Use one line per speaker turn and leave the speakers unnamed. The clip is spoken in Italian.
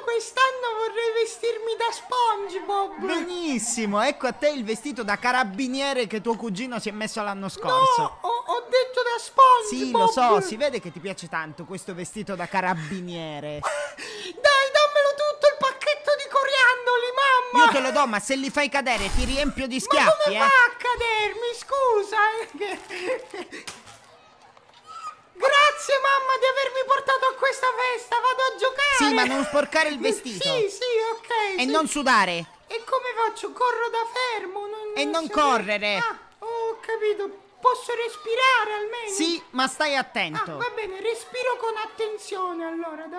quest'anno vorrei vestirmi da SpongeBob. Benissimo, ecco a te il vestito da carabiniere che tuo cugino si è messo l'anno scorso. No, ho, ho detto da SpongeBob. Sì, lo so, si vede che ti piace tanto questo vestito da carabiniere. Dai, dammelo
tutto il pacchetto di coriandoli, mamma. Io te lo
do, ma se li fai cadere ti riempio di schiaffi, ma come eh. fa a
cadermi, scusa? Eh. Grazie mamma di avermi portato a questa festa, vado a giocare sì, ma non sporcare il vestito. Sì, sì, ok. E sì. non sudare. E come faccio? Corro da fermo. Non, e non, correre. Ah, oh, ho capito. Posso respirare almeno? Sì,
ma stai attento. Ah,
va bene, respiro con attenzione allora. Da...